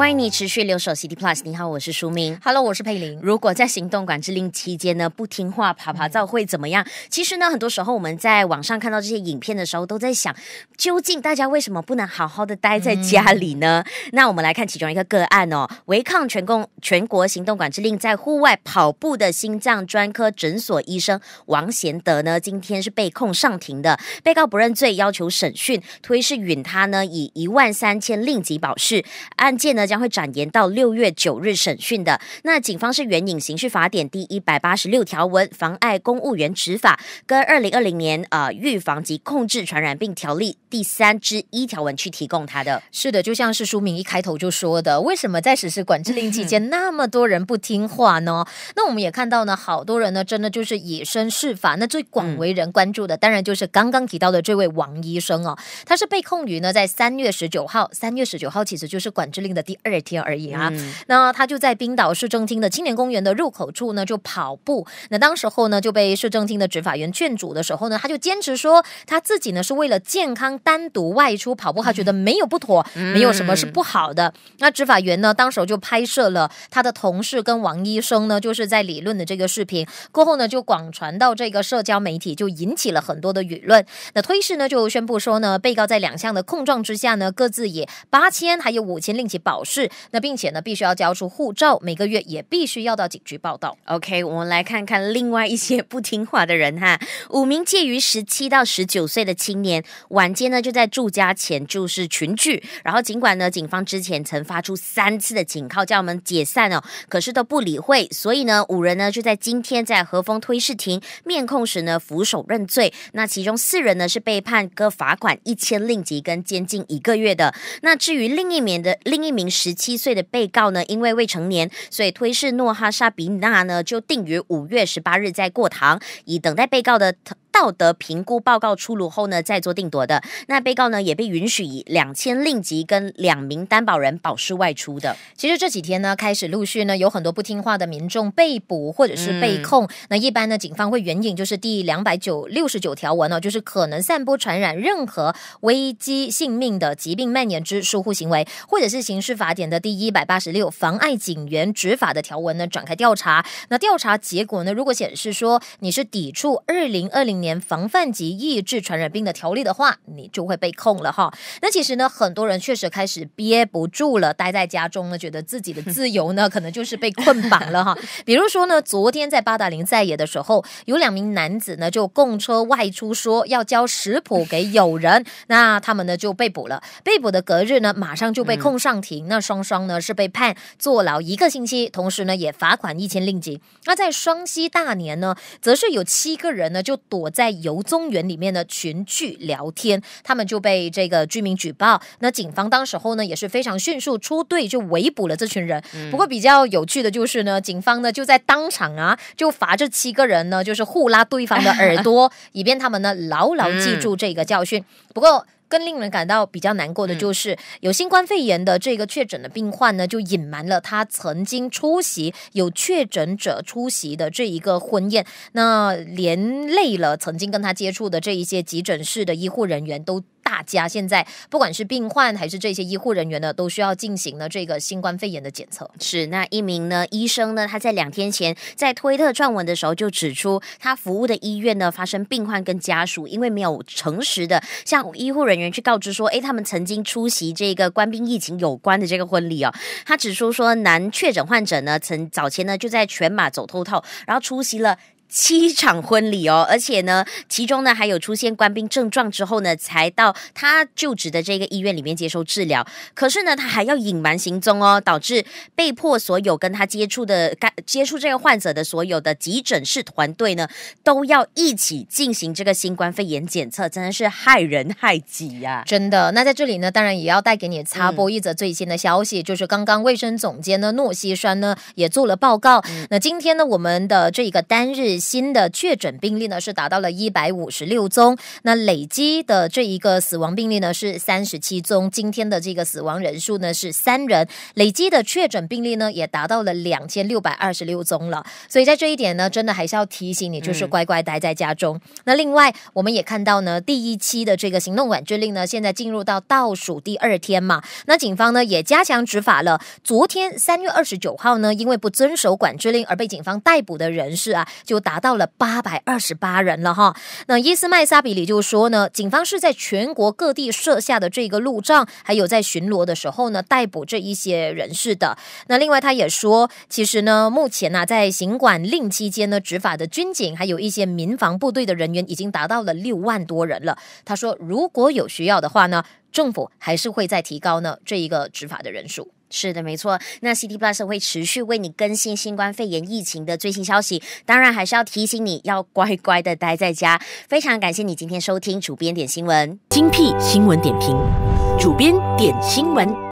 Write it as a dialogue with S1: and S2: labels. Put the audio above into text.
S1: 欢迎你持续留守 CT Plus。你好，我是舒明。Hello，我是佩玲。如果在行动管制令期间呢，不听话、爬爬照会怎么样？其实呢，很多时候我们在网上看到这些影片的时候，都在想，究竟大家为什么不能好好的待在家里呢？那我们来看其中一个个案哦，违抗全共全国行动管制令，在户外跑步的心脏专科诊所医生王贤德呢，今天是被控上庭的，被告不认罪，要求审讯，推是允他呢以一万三千令吉保释，案件呢。将会展延到六月九日审讯的，那警方是援引刑事法典第一百八十六条文，妨碍公务员执法，跟二零二零年呃预防及控制传染病条例。第三之一条文去提供他的，是的，就像是书名一开头就说的，为什么在实施管制令期间那么多人不听话呢？那我们也看到呢，好多人呢，真的就是以身试法。那最广为人关注的，当然就是刚刚提到的这位王医生哦，他是被控于呢，在三月十九号，三月十九号其实就是管制令的第二天而已啊。那他就在冰岛市政厅的青年公园的入口处呢，就跑步。那当时候呢，就被市政厅的执法员劝阻的时候呢，他就坚持说他自己呢是为了健康。单独外出跑步，他觉得没有不妥，没有什么是不好的。那执法员呢，当时就拍摄了他的同事跟王医生呢，就是在理论的这个视频。过后呢，就广传到这个社交媒体，就引起了很多的舆论。那推事呢，就宣布说呢，被告在两项的控状之下呢，各自也八千，还有五千令其保释。那并且呢，必须要交出护照，每个月也必须要到警局报道。OK，我们来看看另外一些不听话的人哈。五名介于十七到十九岁的青年晚间。那就在住家前就是群聚，然后尽管呢，警方之前曾发出三次的警告，叫我们解散哦，可是都不理会，所以呢，五人呢就在今天在和风推事庭面控时呢，俯首认罪。那其中四人呢是被判各罚款一千令吉跟监禁一个月的。那至于另一名的另一名十七岁的被告呢，因为未成年，所以推事诺哈沙比纳呢就定于五月十八日在过堂，以等待被告的。道德评估报告出炉后呢，再做定夺的。那被告呢也被允许以两千令吉跟两名担保人保释外出的。其实这几天呢，开始陆续呢有很多不听话的民众被捕或者是被控。那一般呢，警方会援引就是第两百九六十九条文呢，就是可能散播传染任何危机性命的疾病蔓延之疏忽行为，或者是刑事法典的第一百八十六妨碍警员执法的条文呢，展开调查。那调查结果呢，如果显示说你是抵触二零二零。年防范及抑制传染病的条例的话，你就会被控了哈。那其实呢，很多人确实开始憋不住了，待在家中呢，觉得自己的自由呢，可能就是被捆绑了哈。比如说呢，昨天在八达岭在野的时候，有两名男子呢就供车外出，说要交食谱给友人，那他们呢就被捕了。被捕的隔日呢，马上就被控上庭，那双双呢是被判坐牢一个星期，同时呢也罚款一千令吉。那在双溪大年呢，则是有七个人呢就躲。在游中园里面的群聚聊天，他们就被这个居民举报。那警方当时候呢也是非常迅速出队就围捕了这群人。不过比较有趣的就是呢，警方呢就在当场啊就罚这七个人呢就是互拉对方的耳朵，以便他们呢牢牢记住这个教训。不过。更令人感到比较难过的，就是有新冠肺炎的这个确诊的病患呢，就隐瞒了他曾经出席有确诊者出席的这一个婚宴，那连累了曾经跟他接触的这一些急诊室的医护人员都。大家现在不管是病患还是这些医护人员呢，都需要进行呢这个新冠肺炎的检测。是那一名呢医生呢，他在两天前在推特撰文的时候就指出，他服务的医院呢发生病患跟家属因为没有诚实的向医护人员去告知说，哎，他们曾经出席这个官兵疫情有关的这个婚礼哦。他指出说，男确诊患者呢，曾早前呢就在全马走透透，然后出席了。七场婚礼哦，而且呢，其中呢还有出现官兵症状之后呢，才到他就职的这个医院里面接受治疗。可是呢，他还要隐瞒行踪哦，导致被迫所有跟他接触的、该接触这个患者的所有的急诊室团队呢，都要一起进行这个新冠肺炎检测，真的是害人害己呀！真的。那在这里呢，当然也要带给你插播一则最新的消息，就是刚刚卫生总监呢诺西川呢也做了报告。那今天呢，我们的这一个单日。新的确诊病例呢是达到了一百五十六宗，那累积的这一个死亡病例呢是三十七宗，今天的这个死亡人数呢是三人，累积的确诊病例呢也达到了两千六百二十六宗了。所以在这一点呢，真的还是要提醒你，就是乖乖待在家中。那另外，我们也看到呢，第一期的这个行动管制令呢，现在进入到倒数第二天嘛。那警方呢也加强执法了。昨天三月二十九号呢，因为不遵守管制令而被警方逮捕的人士啊，就达到了八百二十八人了哈。那伊斯麦沙比里就说呢，警方是在全国各地设下的这个路障，还有在巡逻的时候呢，逮捕这一些人士的。那另外他也说，其实呢，目前呢，在行管令期间呢，执法的军警还有一些民防部队的人员已经达到了六万多人了。他说，如果有需要的话呢，政府还是会再提高呢这一个执法的人数。是的，没错。那 CT Plus 会持续为你更新新冠肺炎疫情的最新消息。当然，还是要提醒你要乖乖的待在家。非常感谢你今天收听主编点新闻精辟新闻点评，主编点新闻。